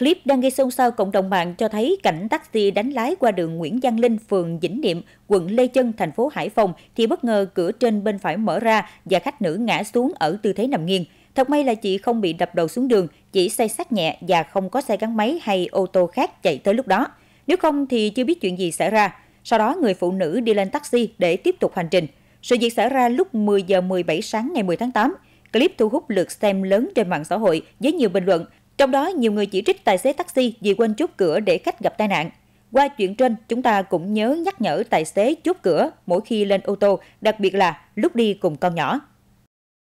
Clip đang gây xôn xao cộng đồng mạng cho thấy cảnh taxi đánh lái qua đường Nguyễn Giang Linh, phường Vĩnh Niệm, quận Lê Chân, thành phố Hải Phòng thì bất ngờ cửa trên bên phải mở ra và khách nữ ngã xuống ở tư thế nằm nghiêng. Thật may là chị không bị đập đầu xuống đường, chỉ say sát nhẹ và không có xe gắn máy hay ô tô khác chạy tới lúc đó. Nếu không thì chưa biết chuyện gì xảy ra. Sau đó người phụ nữ đi lên taxi để tiếp tục hành trình. Sự việc xảy ra lúc 10 giờ 17 sáng ngày 10 tháng 8. Clip thu hút lượt xem lớn trên mạng xã hội với nhiều bình luận trong đó, nhiều người chỉ trích tài xế taxi vì quên chốt cửa để khách gặp tai nạn. Qua chuyện trên, chúng ta cũng nhớ nhắc nhở tài xế chốt cửa mỗi khi lên ô tô, đặc biệt là lúc đi cùng con nhỏ.